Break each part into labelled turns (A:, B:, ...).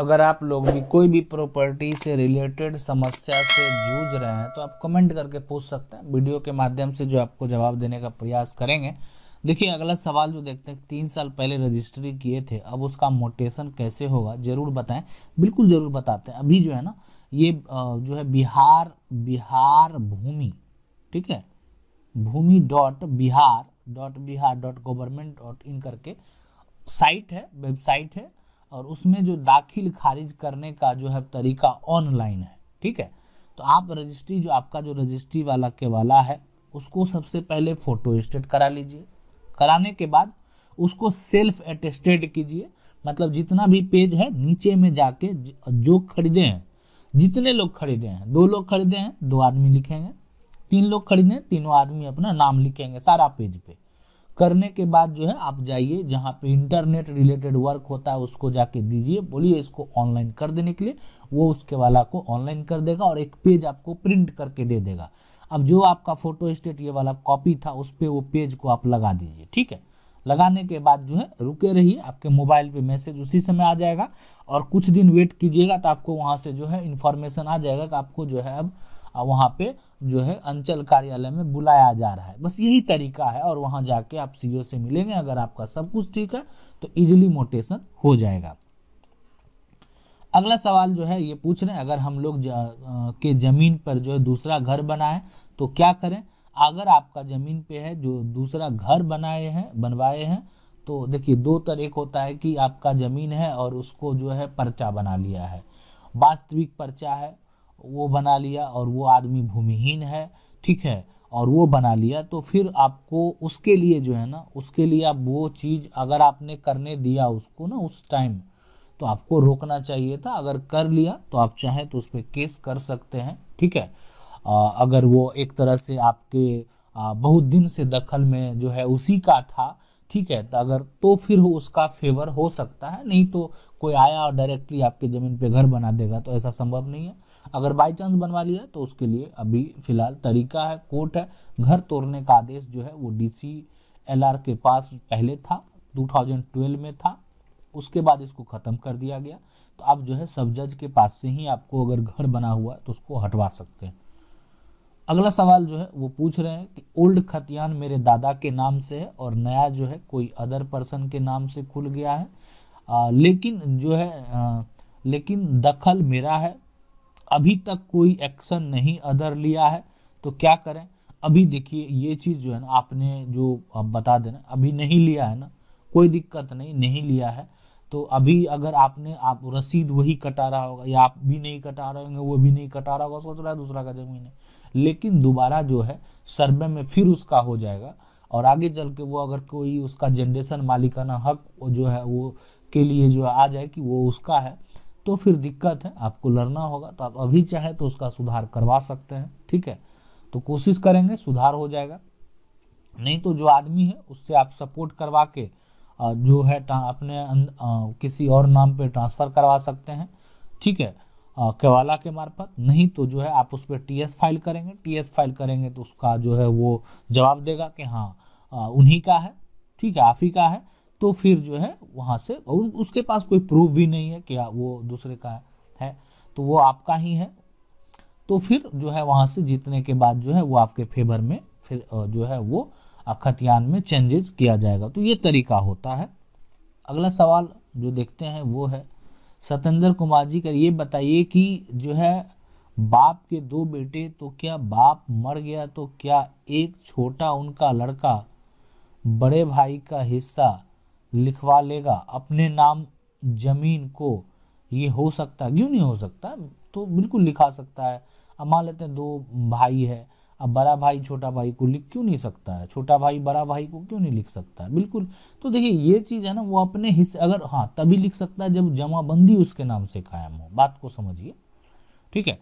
A: अगर आप लोग भी कोई भी प्रॉपर्टी से रिलेटेड समस्या से जूझ रहे हैं तो आप कमेंट करके पूछ सकते हैं वीडियो के माध्यम से जो आपको जवाब देने का प्रयास करेंगे देखिए अगला सवाल जो देखते हैं तीन साल पहले रजिस्ट्री किए थे अब उसका मोटेशन कैसे होगा जरूर बताएं बिल्कुल ज़रूर बताते हैं अभी जो है ना ये जो है बिहार बिहार भूमि ठीक है Bhumi dot Bihar dot Bihar dot government dot in करके साइट है वेबसाइट है और उसमें जो दाखिल खारिज करने का जो है तरीका ऑनलाइन है ठीक है तो आप रजिस्ट्री जो आपका जो रजिस्ट्री वाला के वाला है उसको सबसे पहले फ़ोटो स्टेट करा लीजिए कराने के बाद उसको सेल्फ अटेस्टेड कीजिए मतलब जितना भी पेज है नीचे में जाके जो खरीदे हैं जितने लोग खरीदे हैं दो लोग खरीदे हैं दो आदमी लिखेंगे तीन लोग खरीदे हैं तीनों आदमी अपना नाम लिखेंगे सारा पेज पे करने के बाद जो है आप जाइए जहाँ पे इंटरनेट रिलेटेड वर्क होता है उसको जाके दीजिए बोलिए इसको ऑनलाइन कर देने के लिए वो उसके वाला को ऑनलाइन कर देगा और एक पेज आपको प्रिंट करके दे देगा अब जो आपका फोटो स्टेट ये वाला कॉपी था उस पर पे वो पेज को आप लगा दीजिए ठीक है लगाने के बाद जो है रुके रहिए आपके मोबाइल पे मैसेज उसी समय आ जाएगा और कुछ दिन वेट कीजिएगा तो आपको वहाँ से जो है इन्फॉर्मेशन आ जाएगा कि आपको जो है अब वहाँ पे जो है अंचल कार्यालय में बुलाया जा रहा है बस यही तरीका है और वहां जाके आप सीओ से मिलेंगे अगर आपका सब कुछ ठीक है तो इजिली मोटेशन हो जाएगा अगला सवाल जो है ये पूछ रहे हैं अगर हम लोग के ज़मीन पर जो है दूसरा घर बनाए तो क्या करें अगर आपका ज़मीन पे है जो दूसरा घर बनाए हैं बनवाए हैं तो देखिए दो तरह एक होता है कि आपका ज़मीन है और उसको जो है पर्चा बना लिया है वास्तविक पर्चा है वो बना लिया और वो आदमी भूमिहीन है ठीक है और वो बना लिया तो फिर आपको उसके लिए जो है ना उसके लिए आप वो चीज़ अगर आपने करने दिया उसको ना उस टाइम तो आपको रोकना चाहिए था अगर कर लिया तो आप चाहें तो उस पर केस कर सकते हैं ठीक है आ, अगर वो एक तरह से आपके आ, बहुत दिन से दखल में जो है उसी का था ठीक है तो अगर तो फिर उसका फेवर हो सकता है नहीं तो कोई आया और डायरेक्टली आपके ज़मीन पे घर बना देगा तो ऐसा संभव नहीं है अगर बाई चांस बनवा लिया तो उसके लिए अभी फिलहाल तरीका है कोर्ट है घर तोड़ने का आदेश जो है वो डी एलआर के पास पहले था 2012 में था उसके बाद इसको ख़त्म कर दिया गया तो आप जो है सब जज के पास से ही आपको अगर घर बना हुआ है तो उसको हटवा सकते हैं अगला सवाल जो है वो पूछ रहे हैं कि ओल्ड खतियान मेरे दादा के नाम से है और नया जो है कोई अदर पर्सन के नाम से खुल गया है आ, लेकिन जो है आ, लेकिन दखल मेरा है अभी तक कोई एक्शन नहीं अदर लिया है तो क्या करें अभी देखिए ये चीज़ जो है ना आपने जो आप बता देना अभी नहीं लिया है ना कोई दिक्कत नहीं नहीं लिया है तो अभी अगर आपने आप रसीद वही कटा रहा होगा या आप भी नहीं कटा रहे होंगे वो भी नहीं कटा रहा होगा सोच रहा है दूसरा का जमीन है लेकिन दोबारा जो है सर्वे में फिर उसका हो जाएगा और आगे चल के वो अगर कोई उसका जनरेशन मालिकाना हक जो है वो के लिए जो आ जाए कि वो उसका है तो फिर दिक्कत है आपको लड़ना होगा तो आप अभी चाहें तो उसका सुधार करवा सकते हैं ठीक है तो कोशिश करेंगे सुधार हो जाएगा नहीं तो जो आदमी है उससे आप सपोर्ट करवा के जो है अपने अं, किसी और नाम पे ट्रांसफ़र करवा सकते हैं ठीक है केवाला के मार्फत नहीं तो जो है आप उस पर टी फाइल करेंगे टी फाइल करेंगे तो उसका जो है वो जवाब देगा कि हाँ उन्हीं का है ठीक है आप ही का है तो फिर जो है वहाँ से और उसके पास कोई प्रूफ भी नहीं है कि वो दूसरे का है तो वो आपका ही है तो फिर जो है वहाँ से जीतने के बाद जो है वो आपके फेवर में फिर जो है वो खतियान में चेंजेस किया जाएगा तो ये तरीका होता है अगला सवाल जो देखते हैं वो है सत्येंद्र कुमार जी का ये बताइए कि जो है बाप के दो बेटे तो क्या बाप मर गया तो क्या एक छोटा उनका लड़का बड़े भाई का हिस्सा लिखवा लेगा अपने नाम जमीन को ये हो सकता है क्यों नहीं हो सकता तो बिल्कुल लिखा सकता है अब मान लेते हैं दो भाई है अब बड़ा भाई छोटा भाई को लिख क्यों नहीं सकता है छोटा भाई बड़ा भाई को क्यों नहीं लिख सकता है बिल्कुल तो देखिए ये चीज़ है ना वो अपने हिस्से अगर हाँ तभी लिख सकता है जब जमाबंदी उसके नाम से कायम हो बात को समझिए ठीक है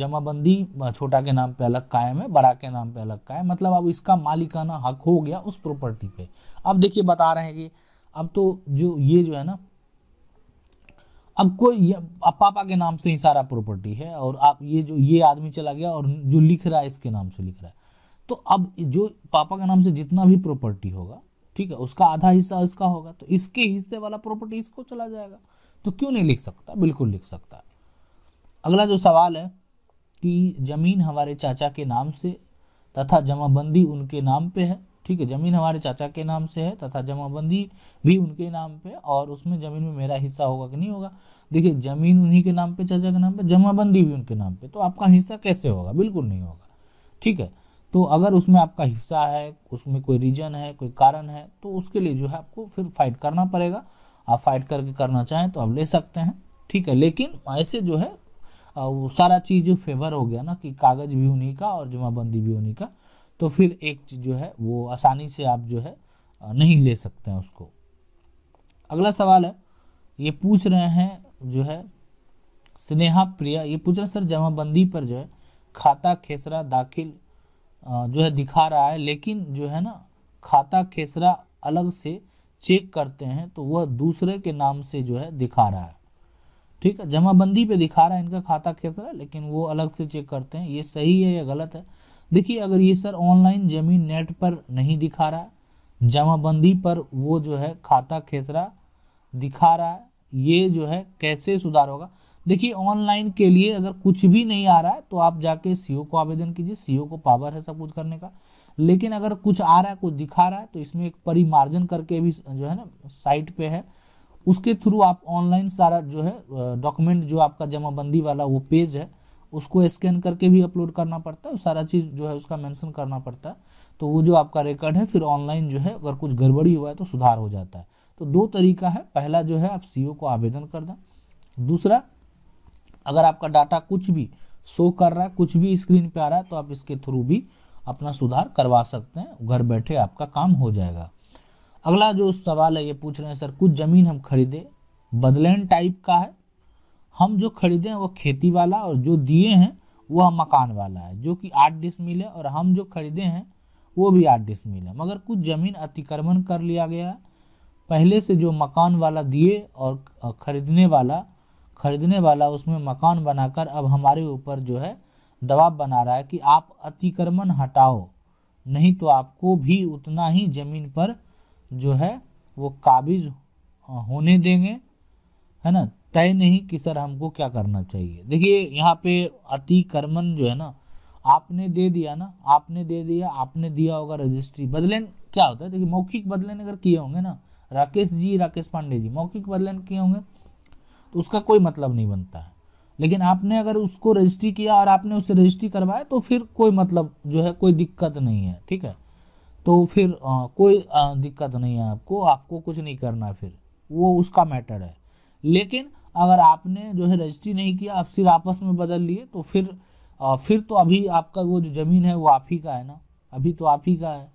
A: जमाबंदी छोटा के नाम पे अलग कायम है बड़ा के नाम पे अलग कायम मतलब अब इसका मालिकाना हक हो गया उस प्रॉपर्टी पे अब देखिए बता रहे हैं कि अब तो जो ये जो है ना अब कोई अब पापा के नाम से ही सारा प्रॉपर्टी है और आप ये जो ये आदमी चला गया और जो लिख रहा है इसके नाम से लिख रहा है तो अब जो पापा के नाम से जितना भी प्रॉपर्टी होगा ठीक है उसका आधा हिस्सा इसका होगा तो इसके हिस्से वाला प्रॉपर्टी इसको चला जाएगा तो क्यों नहीं लिख सकता बिल्कुल लिख सकता है अगला जो सवाल है कि ज़मीन हमारे चाचा के नाम से तथा जमाबंदी उनके नाम पे है ठीक है ज़मीन हमारे चाचा के नाम से है तथा जमाबंदी भी उनके नाम पे और उसमें ज़मीन में मेरा हिस्सा होगा कि नहीं होगा देखिए ज़मीन उन्हीं के नाम पे चाचा के नाम पे जमाबंदी भी उनके नाम पे तो आपका हिस्सा कैसे होगा बिल्कुल नहीं होगा ठीक है तो अगर उसमें आपका हिस्सा है उसमें कोई रीजन है कोई कारण है तो उसके लिए जो है आपको फिर फाइट करना पड़ेगा आप फाइट करके करना चाहें तो आप ले सकते हैं ठीक है लेकिन ऐसे जो है वो सारा चीज़ फेवर हो गया ना कि कागज़ भी उन्हीं का और जमाबंदी भी उन्हीं का तो फिर एक जो है वो आसानी से आप जो है नहीं ले सकते हैं उसको अगला सवाल है ये पूछ रहे हैं जो है स्नेहा प्रिया ये पूछ रहे हैं सर जमाबंदी पर जो है खाता खेसरा दाखिल जो है दिखा रहा है लेकिन जो है ना खाता खेसरा अलग से चेक करते हैं तो वह दूसरे के नाम से जो है दिखा रहा है ठीक है जमाबंदी पे दिखा रहा है इनका खाता खेसरा लेकिन वो अलग से चेक करते हैं ये सही है या गलत है देखिए अगर ये सर ऑनलाइन जमीन नेट पर नहीं दिखा रहा है जमाबंदी पर वो जो है खाता खेसरा दिखा रहा है ये जो है कैसे सुधार होगा देखिए ऑनलाइन के लिए अगर कुछ भी नहीं आ रहा है तो आप जाके सीओ को आवेदन कीजिए सीओ को पावर है सब कुछ करने का लेकिन अगर कुछ आ रहा है कुछ दिखा रहा है तो इसमें एक परिमार्जन करके भी जो है ना साइट पे है उसके थ्रू आप ऑनलाइन सारा जो है डॉक्यूमेंट जो आपका जमाबंदी वाला वो पेज है उसको स्कैन करके भी अपलोड करना पड़ता है सारा चीज़ जो है उसका मेंशन करना पड़ता है तो वो जो आपका रिकॉर्ड है फिर ऑनलाइन जो है अगर कुछ गड़बड़ी हुआ है तो सुधार हो जाता है तो दो तरीका है पहला जो है आप सी को आवेदन कर दें दूसरा अगर आपका डाटा कुछ भी शो कर रहा है कुछ भी स्क्रीन पर आ रहा है तो आप इसके थ्रू भी अपना सुधार करवा सकते हैं घर बैठे आपका काम हो जाएगा अगला जो सवाल है ये पूछ रहे हैं सर कुछ ज़मीन हम खरीदे बदलैंड टाइप का है हम जो खरीदे हैं वो खेती वाला और जो दिए हैं वह मकान वाला है जो कि आठ डिस मिले और हम जो खरीदे हैं वो भी आठ डिस मिले मगर कुछ ज़मीन अतिक्रमण कर लिया गया है पहले से जो मकान वाला दिए और ख़रीदने वाला खरीदने वाला उसमें मकान बनाकर अब हमारे ऊपर जो है दबाव बना रहा है कि आप अतिक्रमण हटाओ नहीं तो आपको भी उतना ही ज़मीन पर जो है वो काबिज होने देंगे है ना तय नहीं कि सर हमको क्या करना चाहिए देखिए यहाँ पे अतिक्रमण जो है ना आपने दे दिया ना आपने दे दिया आपने दिया होगा रजिस्ट्री बदलेन क्या होता है देखिए मौखिक बदलेन अगर किए होंगे ना राकेश जी राकेश पांडे जी मौखिक बदलेन किए होंगे तो उसका कोई मतलब नहीं बनता है लेकिन आपने अगर उसको रजिस्ट्री किया और आपने उसे रजिस्ट्री करवाया तो फिर कोई मतलब जो है कोई दिक्कत नहीं है ठीक है तो फिर आ, कोई आ, दिक्कत नहीं है आपको आपको कुछ नहीं करना फिर वो उसका मैटर है लेकिन अगर आपने जो है रजिस्ट्री नहीं किया आप सिर आपस में बदल लिए तो फिर आ, फिर तो अभी आपका वो जो ज़मीन है वो आप ही का है ना अभी तो आप ही का है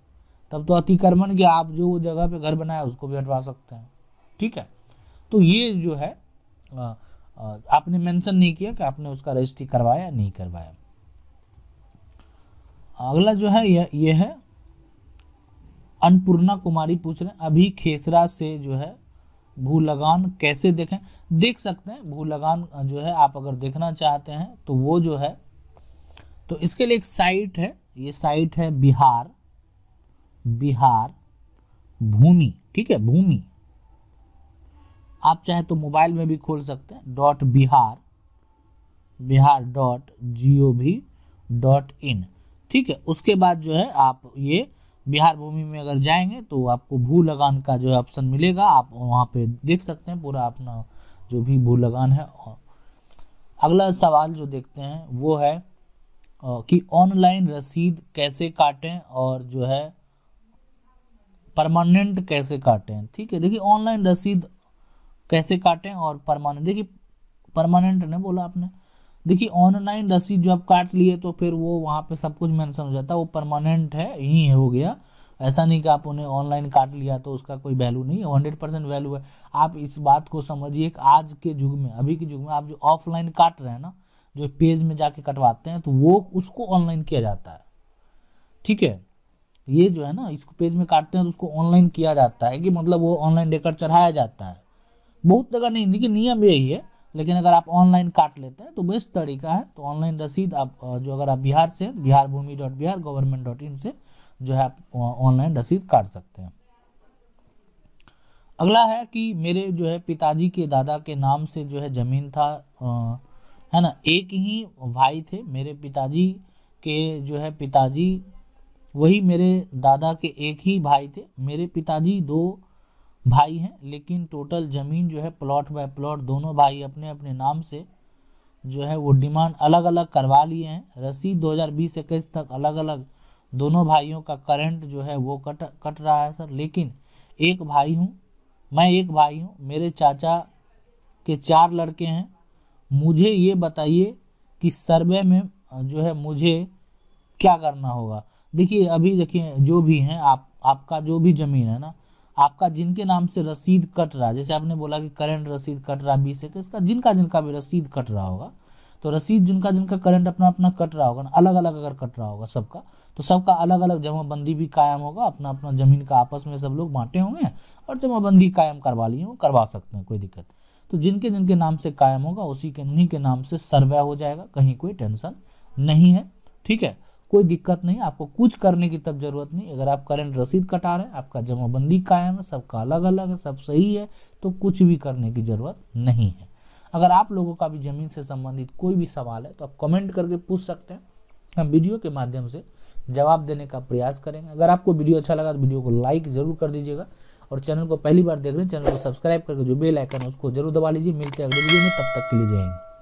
A: तब तो अतिक्रमण के आप जो वो जगह पे घर बनाया उसको भी हटवा सकते हैं ठीक है तो ये जो है आ, आ, आपने मेंशन नहीं किया कि आपने उसका रजिस्ट्री करवाया नहीं करवाया अगला जो है ये ये है अन्नपूर्णा कुमारी पूछ रहे हैं अभी खेसरा से जो है भू लगान कैसे देखें देख सकते हैं भू लगान जो है आप अगर देखना चाहते हैं तो वो जो है तो इसके लिए एक साइट है ये साइट है बिहार बिहार भूमि ठीक है भूमि आप चाहे तो मोबाइल में भी खोल सकते हैं dot Bihar Bihar dot G O V dot in ठीक है उसके बाद जो है आप ये बिहार भूमि में अगर जाएंगे तो आपको भू लगान का जो है ऑप्शन मिलेगा आप वहाँ पे देख सकते हैं पूरा अपना जो भी भू लगान है अगला सवाल जो देखते हैं वो है कि ऑनलाइन रसीद कैसे काटें और जो है परमानेंट कैसे काटें ठीक है देखिए ऑनलाइन रसीद कैसे काटें और परमानेंट देखिए परमानेंट नहीं बोला आपने देखिए ऑनलाइन रसीद जो आप काट लिए तो फिर वो वहाँ पे सब कुछ मेंशन हो जाता है वो परमानेंट है ही हो गया ऐसा नहीं कि आप उन्हें ऑनलाइन काट लिया तो उसका कोई वैल्यू नहीं है हंड्रेड परसेंट वैल्यू है आप इस बात को समझिए कि आज के युग में अभी के युग में आप जो ऑफलाइन काट रहे हैं ना जो पेज में जाके कटवाते हैं तो वो उसको ऑनलाइन किया जाता है ठीक है ये जो है ना इसको पेज में काटते हैं तो उसको ऑनलाइन किया जाता है कि मतलब वो ऑनलाइन लेकर चढ़ाया जाता है बहुत जगह नहीं देखिए नियम यही है लेकिन अगर आप ऑनलाइन काट लेते हैं तो बेस्ट तरीका है तो ऑनलाइन रसीद आप जो अगर आप बिहार से Bihar Bhumi dot Bihar government dot in से जो है आप ऑनलाइन रसीद काट सकते हैं अगला है कि मेरे जो है पिताजी के दादा के नाम से जो है ज़मीन था आ, है ना एक ही भाई थे मेरे पिताजी के जो है पिताजी वही मेरे दादा के एक ही भाई थे मेरे पिताजी दो भाई हैं लेकिन टोटल ज़मीन जो है प्लॉट बाय प्लॉट दोनों भाई अपने अपने नाम से जो है वो डिमांड अलग अलग करवा लिए हैं रसीद 2020-21 तक अलग अलग दोनों भाइयों का करंट जो है वो कट कट रहा है सर लेकिन एक भाई हूँ मैं एक भाई हूँ मेरे चाचा के चार लड़के हैं मुझे ये बताइए कि सर्वे में जो है मुझे क्या करना होगा देखिए अभी देखिए जो भी हैं आप आपका जो भी ज़मीन है ना आपका जिनके नाम से रसीद कट रहा है जैसे आपने बोला कि करंट रसीद कट रहा बीस है तो इसका जिनका जिनका भी रसीद कट रहा होगा तो रसीद जिनका जिनका करंट अपना अपना कट रहा होगा ना अलग अलग अगर कट रहा होगा सबका तो सबका अलग अलग जमाबंदी भी कायम होगा अपना अपना ज़मीन का आपस में सब लोग बांटे होंगे और जमाबंदी कायम करवा लिए हों करवा सकते हैं कोई दिक्कत तो जिनके जिनके नाम से कायम होगा उसी के उन्हीं के नाम से सर्वे हो जाएगा कहीं कोई टेंशन नहीं है ठीक है कोई दिक्कत नहीं आपको कुछ करने की तब जरूरत नहीं अगर आप करंट रसीद कटा रहे हैं आपका जमाबंदी कायम है सबका अलग अलग है सब सही है तो कुछ भी करने की ज़रूरत नहीं है अगर आप लोगों का भी ज़मीन से संबंधित कोई भी सवाल है तो आप कमेंट करके पूछ सकते हैं हम वीडियो के माध्यम से जवाब देने का प्रयास करेंगे अगर आपको वीडियो अच्छा लगा तो वीडियो को लाइक ज़रूर कर दीजिएगा और चैनल को पहली बार देख रहे हैं चैनल को सब्सक्राइब करके जो बेल आइकन है उसको जरूर दबा लीजिए मिलते हैं अगले वीडियो में तब तक के लिए जाएंगे